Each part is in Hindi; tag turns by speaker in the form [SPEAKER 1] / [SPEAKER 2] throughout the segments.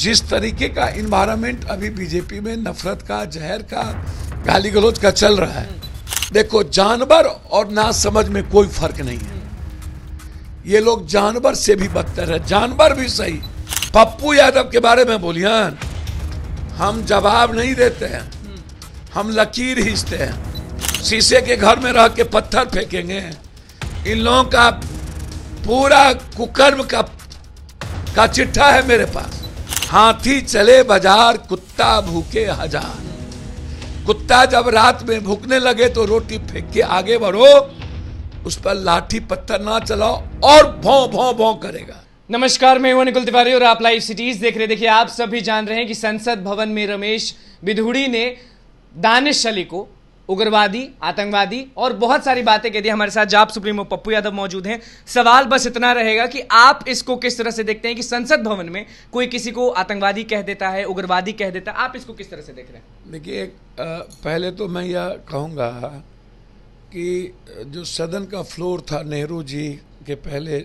[SPEAKER 1] जिस तरीके का इन्वायरमेंट अभी बीजेपी में नफरत का जहर का गाली गलोच का चल रहा है देखो जानवर और ना समझ में कोई फर्क नहीं है ये लोग जानवर से भी बदतर है जानवर भी सही पप्पू यादव के बारे में बोलिए हम जवाब नहीं देते हैं हम लकीर हिंचते हैं शीशे के घर में रह के पत्थर फेंकेंगे इन लोगों का पूरा कुकर्म का का चिट्ठा है मेरे पास हाथी चले बाजार कुत्ता भूखे हजार कुत्ता जब रात में भूखने लगे तो रोटी फेंक के आगे बढ़ो उस पर लाठी पत्थर ना चलाओ और भौ भौ भौ करेगा नमस्कार मैं हूं निकुल तिवारी और आप लाइव सिटीज
[SPEAKER 2] देख रहे देखिए आप सभी जान रहे हैं कि संसद भवन में रमेश बिधुड़ी ने दानिश अली को उग्रवादी आतंकवादी और बहुत सारी बातें कह दी हमारे साथ जाप सुप्रीमो पप्पू यादव मौजूद हैं सवाल बस इतना रहेगा कि आप इसको किस तरह से देखते हैं कि संसद भवन में कोई किसी को आतंकवादी कह देता है उग्रवादी कह देता है आप इसको किस तरह से देख रहे हैं
[SPEAKER 1] देखिए पहले तो मैं यह कहूँगा कि जो सदन का फ्लोर था नेहरू जी के पहले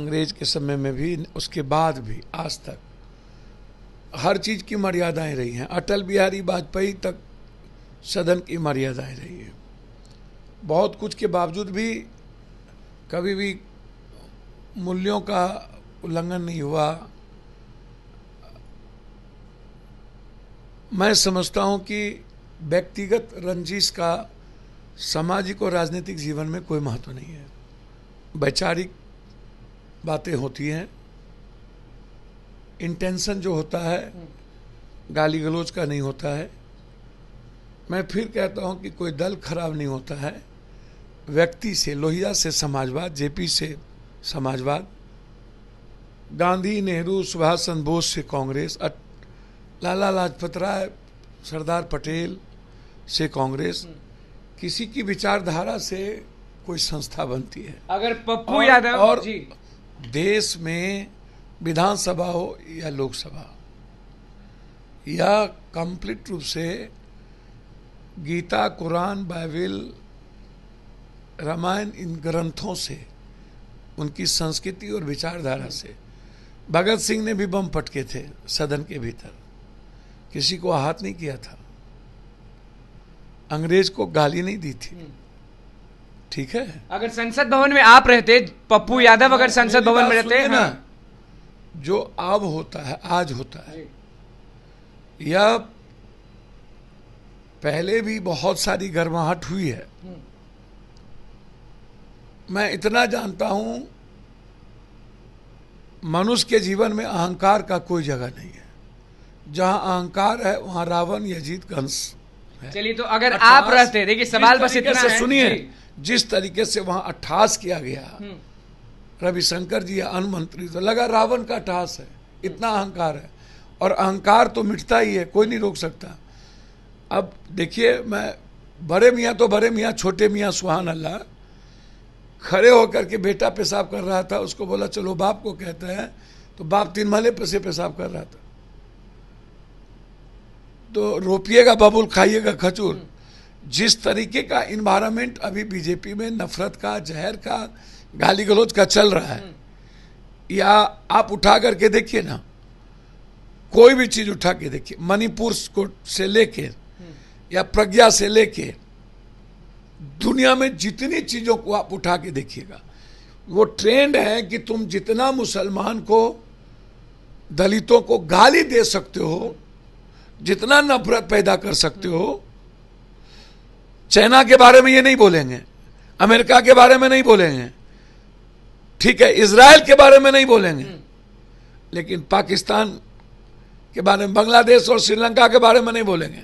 [SPEAKER 1] अंग्रेज के समय में भी उसके बाद भी आज तक हर चीज़ की मर्यादाएं रही हैं अटल बिहारी वाजपेयी तक सदन की मर्यादाएं रही है बहुत कुछ के बावजूद भी कभी भी मूल्यों का उल्लंघन नहीं हुआ मैं समझता हूं कि व्यक्तिगत रंजिश का सामाजिक और राजनीतिक जीवन में कोई महत्व नहीं है वैचारिक बातें होती हैं इंटेंशन जो होता है गाली गलोज का नहीं होता है मैं फिर कहता हूं कि कोई दल खराब नहीं होता है व्यक्ति से लोहिया से समाजवाद जेपी से समाजवाद गांधी नेहरू सुभाष चंद्र बोस से कांग्रेस लाला लाजपत राय सरदार पटेल से कांग्रेस हम्म। किसी की विचारधारा से कोई संस्था बनती है
[SPEAKER 2] अगर पप्पू यादव और
[SPEAKER 1] जी। देश में विधानसभा हो या लोकसभा या कंप्लीट रूप से गीता कुरान बाइबिल रामायण इन ग्रंथों से उनकी संस्कृति और विचारधारा से भगत सिंह ने भी बम पटके थे सदन के भीतर किसी को आहत नहीं किया था अंग्रेज को गाली नहीं दी थी हम्म। ठीक है अगर संसद
[SPEAKER 2] भवन में आप रहते पप्पू हाँ, यादव अगर संसद भवन में रहते ना हाँ। जो अब
[SPEAKER 1] होता है आज होता है या पहले भी बहुत सारी गर्माहट हुई है मैं इतना जानता हूं मनुष्य के जीवन में अहंकार का कोई जगह नहीं है जहां अहंकार है वहां रावण यजीत कंस
[SPEAKER 2] चलिए तो अगर आप रहते देखिए सवाल बस इतना है सुनिए
[SPEAKER 1] जिस तरीके से वहां अट्ठास किया गया
[SPEAKER 2] हम्म।
[SPEAKER 1] रविशंकर जी अनमंत्री तो लगा रावण का अट्ठास है इतना अहंकार है और अहंकार तो मिटता ही है कोई नहीं रोक सकता अब देखिए मैं बड़े मियाँ तो बड़े मियाँ छोटे मियाँ सुहान अल्लाह खड़े होकर के बेटा पेशाब कर रहा था उसको बोला चलो बाप को कहते हैं तो बाप तीन महले पे से पेशाब कर रहा था तो रोपिएगा बबुल खाइएगा खजूर जिस तरीके का इन्वायरमेंट अभी बीजेपी में नफरत का जहर का गाली गलोच का चल रहा है या आप उठा करके देखिए ना कोई भी चीज़ उठा के देखिए मणिपुर को से लेकर या प्रज्ञा से लेके दुनिया में जितनी चीज़ों को आप उठा के देखिएगा वो ट्रेंड है कि तुम जितना मुसलमान को दलितों को गाली दे सकते हो जितना नफरत पैदा कर सकते हो चाइना के बारे में ये नहीं बोलेंगे अमेरिका के बारे में नहीं बोलेंगे ठीक है इसराइल के बारे में नहीं बोलेंगे लेकिन पाकिस्तान के बारे में बांग्लादेश और श्रीलंका के बारे में नहीं बोलेंगे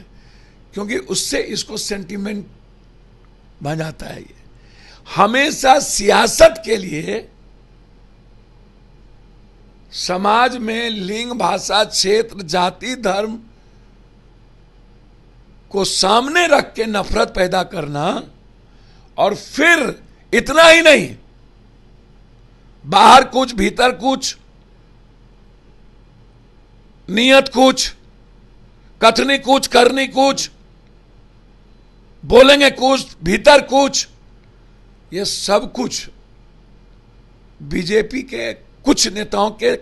[SPEAKER 1] क्योंकि उससे इसको सेंटिमेंट बन जाता है ये हमेशा सियासत के लिए समाज में लिंग भाषा क्षेत्र जाति धर्म को सामने रख के नफरत पैदा करना और फिर इतना ही नहीं बाहर कुछ भीतर कुछ नियत कुछ कथनी कुछ करनी कुछ बोलेंगे कुछ भीतर कुछ ये सब कुछ बीजेपी के कुछ नेताओं के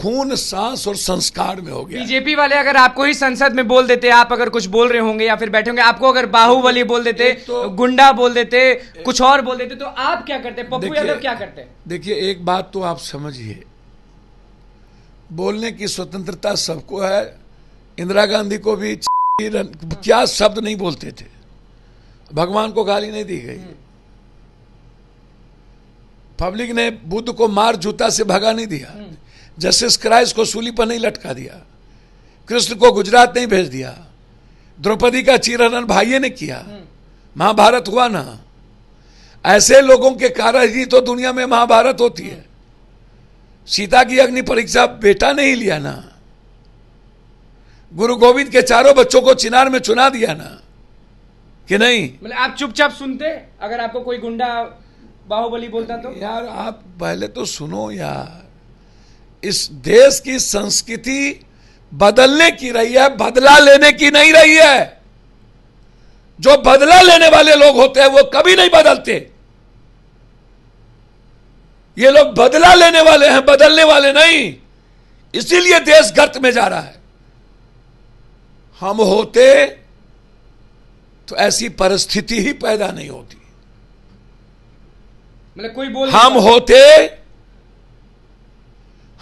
[SPEAKER 1] खून सांस और संस्कार में हो गया
[SPEAKER 2] बीजेपी वाले अगर आपको ही संसद में बोल देते आप अगर कुछ बोल रहे होंगे या फिर बैठे होंगे आपको अगर बाहुबली बोल देते तो, गुंडा बोल देते कुछ और बोल देते तो आप क्या करते पप्पू यादव क्या करते
[SPEAKER 1] देखिए एक बात तो आप समझिए बोलने की स्वतंत्रता सबको है इंदिरा गांधी को भी क्या शब्द नहीं बोलते थे भगवान को गाली नहीं दी गई पब्लिक ने बुद्ध को मार जूता से भगा नहीं दिया हम्म। जस्टिस क्राइस्ट को सूली पर नहीं लटका दिया कृष्ण को गुजरात नहीं भेज दिया द्रौपदी का चीरहरण भाइये ने किया हम्म। महाभारत हुआ ना ऐसे लोगों के कारण ही तो दुनिया में महाभारत होती है हम्म। सीता की अग्नि परीक्षा बेटा नहीं लिया ना गुरु गोविंद के चारों बच्चों को चिनार में चुना दिया ना कि नहीं
[SPEAKER 2] मतलब आप चुपचाप सुनते अगर आपको कोई गुंडा
[SPEAKER 1] बाहुबली बोलता
[SPEAKER 2] तो यार आप
[SPEAKER 1] पहले तो सुनो यार इस देश की संस्कृति बदलने की रही है बदला लेने की नहीं रही है जो बदला लेने वाले लोग होते हैं वो कभी नहीं बदलते ये लोग बदला लेने वाले हैं बदलने वाले नहीं इसीलिए देश गर्त में जा रहा है हम होते तो ऐसी परिस्थिति ही पैदा नहीं होती
[SPEAKER 2] मतलब कोई बोल हम
[SPEAKER 1] होते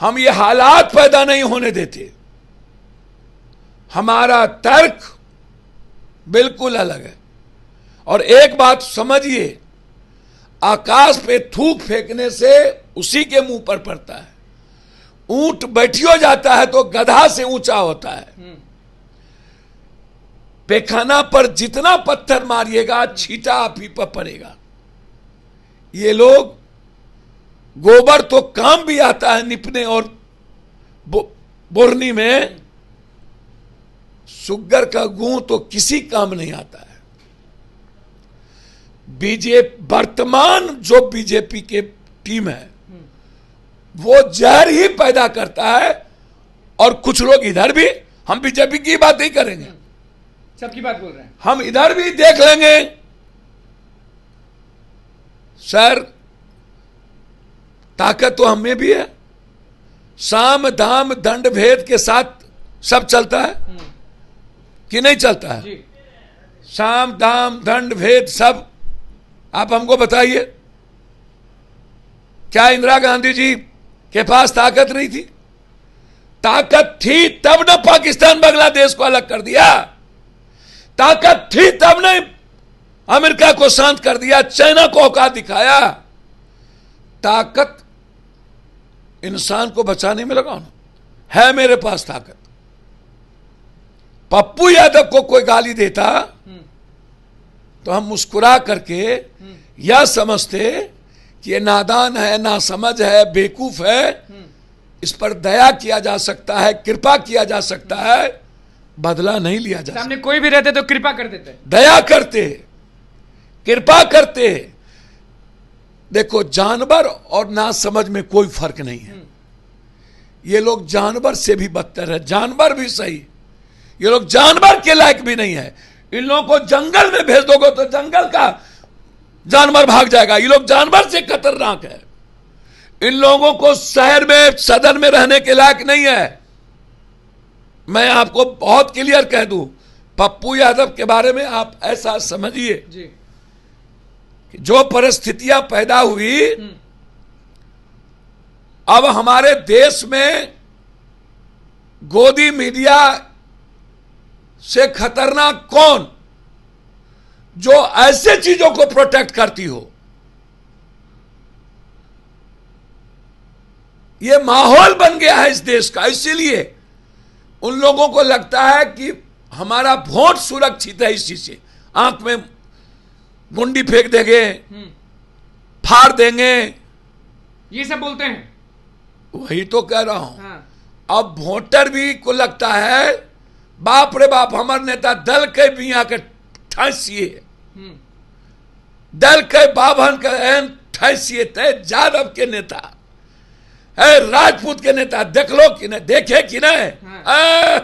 [SPEAKER 1] हम ये हालात पैदा नहीं होने देते हमारा तर्क बिल्कुल अलग है और एक बात समझिए आकाश पे थूक फेंकने से उसी के मुंह पर पड़ता है ऊंट बैठियो जाता है तो गधा से ऊंचा होता है हम्म। पैखाना पर जितना पत्थर मारिएगा छीटा आप ही पर पड़ेगा ये लोग गोबर तो काम भी आता है निपने और बोरनी में सुगर का गू तो किसी काम नहीं आता है बीजेपी वर्तमान जो बीजेपी के टीम है वो जहर ही पैदा करता है और कुछ लोग इधर भी हम बीजेपी की बात नहीं करेंगे
[SPEAKER 2] सबकी बात बोल रहे हैं
[SPEAKER 1] हम इधर भी देख लेंगे सर ताकत तो हमें भी है साम धाम दंड भेद के साथ सब चलता है हम्म। कि नहीं चलता है साम धाम दंड भेद सब आप हमको बताइए क्या इंदिरा गांधी जी के पास ताकत नहीं थी ताकत थी तब ना पाकिस्तान बांग्लादेश को अलग कर दिया ताकत थी तब ने अमेरिका को शांत कर दिया चाइना को औकात दिखाया ताकत इंसान को बचाने में लगा ना है मेरे पास ताकत पप्पू यादव को कोई गाली देता तो हम मुस्कुरा करके यह समझते कि ये नादान है ना समझ है बेकूफ है इस पर दया किया जा सकता है कृपा किया जा सकता है बदला नहीं लिया जाता सामने कोई भी रहते तो कृपा कर देते दया करते कृपा करते देखो जानवर और ना समझ में कोई फर्क नहीं है हम्म। ये लोग जानवर से भी बदतर है जानवर भी सही ये लोग जानवर के लायक भी नहीं है इन लोगों को जंगल में भेज दोगे तो जंगल का जानवर भाग जाएगा ये लोग जानवर से खतरनाक है इन लोगों को शहर में सदन में रहने के लायक नहीं है मैं आपको बहुत क्लियर कह दूं पप्पू यादव के बारे में आप ऐसा समझिए कि जो परिस्थितियां पैदा हुई हम्म। अब हमारे देश में गोदी मीडिया से खतरनाक कौन जो ऐसे चीजों को प्रोटेक्ट करती हो ये माहौल बन गया है इस देश का इसीलिए उन लोगों को लगता है कि हमारा वोट सुरक्षित है इस चीज से आंख में गुंडी फेंक देंगे हम्म। फाड़ देंगे ये सब बोलते हैं वही तो कह रहा हूं हाँ। अब वोटर भी को लगता है बाप रे बाप हमारे नेता दल के भी के ठसिए हम्म। दल के बाभन के ठसिए थे के नेता राजपूत के नेता देख लो कि नहीं देखे कि नहीं हाँ।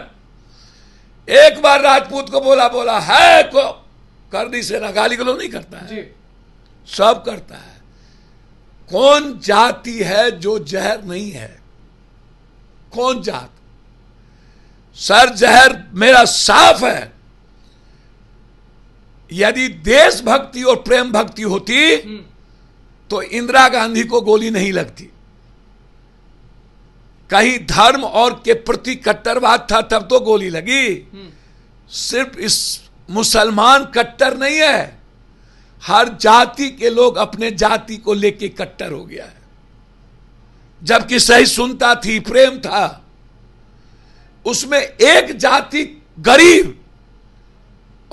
[SPEAKER 1] एक बार राजपूत को बोला बोला है को करनी से ना गाली गलो नहीं करता है सब करता है कौन जाति है जो जहर नहीं है कौन जात सर जहर मेरा साफ है यदि देशभक्ति और प्रेम भक्ति होती हम्म। तो इंदिरा गांधी को गोली नहीं लगती कहीं धर्म और के प्रति कट्टरवाद था तब तो गोली लगी हम्म। सिर्फ इस मुसलमान कट्टर नहीं है हर जाति के लोग अपने जाति को लेके कट्टर हो गया है जबकि सही सुनता थी प्रेम था उसमें एक जाति गरीब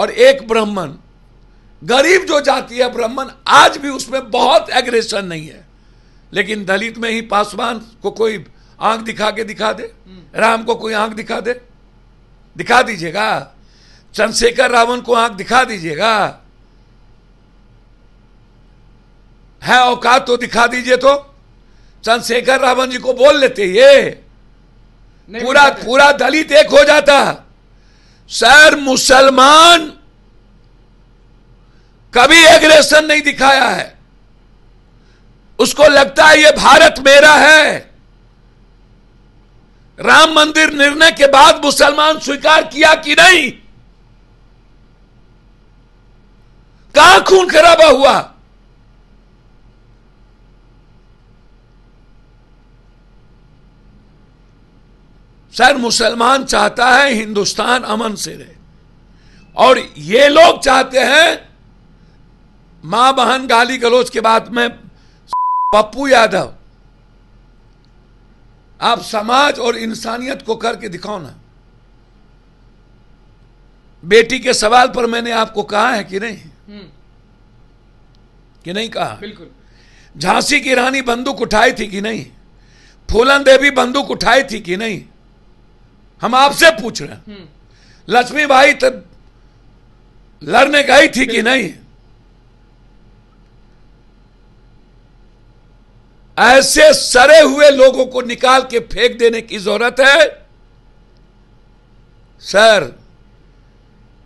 [SPEAKER 1] और एक ब्राह्मण गरीब जो जाति है ब्राह्मण आज भी उसमें बहुत एग्रेशन नहीं है लेकिन दलित में ही पासवान को कोई आंख दिखा के दिखा दे राम को कोई आंख दिखा दे दिखा दीजिएगा चंद्रशेखर रावण को आंख दिखा दीजिएगा है औकात तो दिखा दीजिए तो चंद्रशेखर रावण जी को बोल लेते ये पूरा पूरा दलित एक हो जाता सर मुसलमान कभी एग्रेशन नहीं दिखाया है उसको लगता है ये भारत मेरा है राम मंदिर निर्णय के बाद मुसलमान स्वीकार किया कि नहीं कहा खून खराबा हुआ सर मुसलमान चाहता है हिंदुस्तान अमन से रहे और ये लोग चाहते हैं मां बहन गाली गलोच के बाद में पप्पू यादव आप समाज और इंसानियत को करके दिखाओ ना बेटी के सवाल पर मैंने आपको कहा है कि नहीं हम्म। कि नहीं कहा बिल्कुल झांसी की रानी बंदूक उठाई थी कि नहीं फूलन देवी बंदूक उठाई थी कि नहीं हम आपसे पूछ रहे हैं हम्म। लक्ष्मी भाई तब तो लड़ने गई थी कि नहीं ऐसे सरे हुए लोगों को निकाल के फेंक देने की जरूरत है सर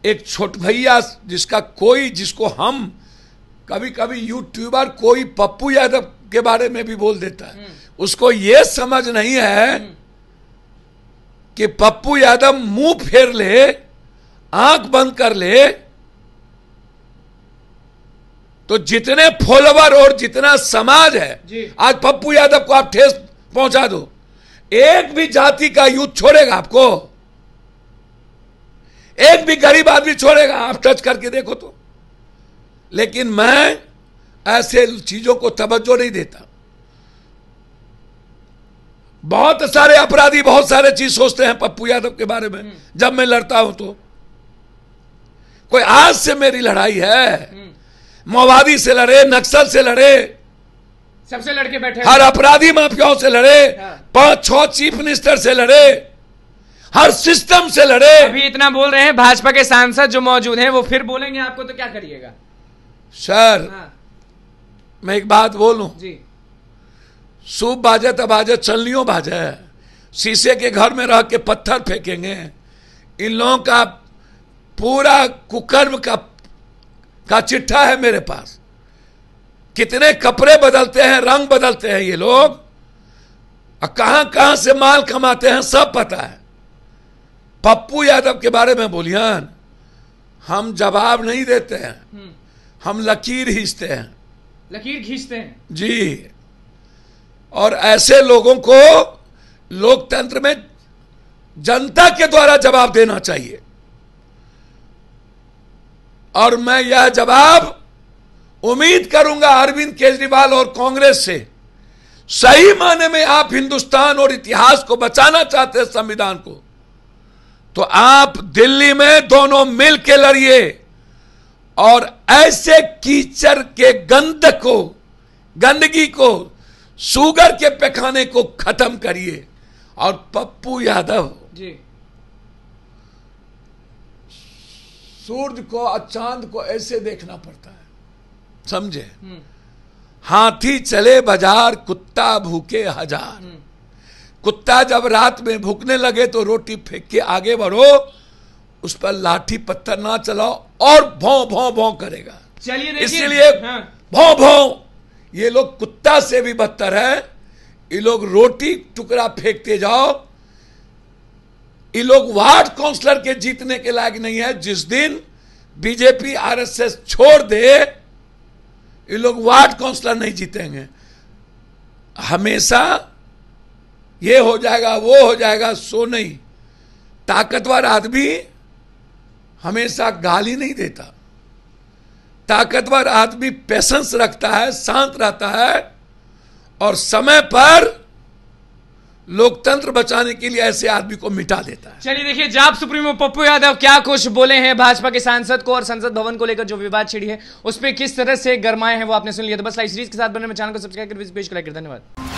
[SPEAKER 1] एक छोट भैया जिसका कोई जिसको हम कभी कभी यूट्यूबर कोई पप्पू यादव के बारे में भी बोल देता है हम्म। उसको यह समझ नहीं है हम्म। कि पप्पू यादव मुंह फेर ले आंख बंद कर ले तो जितने फॉलोवर और जितना समाज है आज पप्पू यादव को आप ठेस पहुंचा दो एक भी जाति का यूथ छोड़ेगा आपको एक भी गरीब आदमी छोड़ेगा आप टच करके देखो तो लेकिन मैं ऐसे चीजों को तवज्जो नहीं देता बहुत सारे अपराधी बहुत सारे चीज सोचते हैं पप्पू यादव के बारे में हम्म। जब मैं लड़ता हूं तो कोई आज से मेरी लड़ाई है हम्म। माओवादी से लड़े नक्सल से लड़े
[SPEAKER 2] सबसे लड़के बैठे हर अपराधी
[SPEAKER 1] माफियाओं से लड़े हाँ। पांच छह चीफ मिनिस्टर से लड़े हर सिस्टम से लड़े अभी इतना बोल रहे हैं भाजपा के सांसद जो मौजूद हैं वो
[SPEAKER 2] फिर बोलेंगे आपको तो क्या करिएगा
[SPEAKER 1] सर हाँ। मैं एक बात बोलू जी सूप बाजे तबाजे चलनियों बाजे शीशे के घर में रह के पत्थर फेंकेंगे इन लोगों का पूरा कुकर्म का का चिट्ठा है मेरे पास कितने कपड़े बदलते हैं रंग बदलते हैं ये लोग और कहां कहां से माल कमाते हैं सब पता है पप्पू यादव के बारे में बोलियान हम जवाब नहीं देते हैं हम्म। हम लकीर खींचते हैं
[SPEAKER 2] लकीर खींचते हैं
[SPEAKER 1] जी और ऐसे लोगों को लोकतंत्र में जनता के द्वारा जवाब देना चाहिए और मैं यह जवाब उम्मीद करूंगा अरविंद केजरीवाल और कांग्रेस से सही माने में आप हिंदुस्तान और इतिहास को बचाना चाहते हैं संविधान को तो आप दिल्ली में दोनों मिल के लड़िए और ऐसे कीचड़ के गंद को गंदगी को सुगर के पैखाने को खत्म करिए और पप्पू यादव जी सूरज को और चांद को ऐसे देखना पड़ता है समझे हम्म। हाथी चले बाजार कुत्ता भूखे हजार हम्म। कुत्ता जब रात में भूखने लगे तो रोटी फेंक के आगे बढ़ो उस पर लाठी पत्थर ना चलाओ और भौ भौ भौ करेगा चलिए इसलिए भौ हाँ। भौ ये लोग कुत्ता से भी बदतर है ये लोग रोटी टुकड़ा फेंकते जाओ ये लोग वार्ड काउंसलर के जीतने के लायक नहीं है जिस दिन बीजेपी आरएसएस छोड़ दे ये लोग वार्ड काउंसलर नहीं जीतेंगे हमेशा ये हो जाएगा वो हो जाएगा सो नहीं ताकतवर आदमी हमेशा गाली नहीं देता ताकतवर आदमी पेशेंस रखता है शांत रहता है और समय पर लोकतंत्र बचाने के लिए ऐसे आदमी को मिटा देता है चलिए देखिए जाप सुप्रीमो पप्पू यादव क्या कुछ बोले हैं भाजपा के सांसद को और
[SPEAKER 2] संसद भवन को लेकर जो विवाद छिड़ी है उस पर किस तरह से गरमाए हैं वो आपने सुन लिया तो बस लाइव सीरीज के साथ बने में चैनल को सब्सक्राइब कर पेज को लाइक धन्यवाद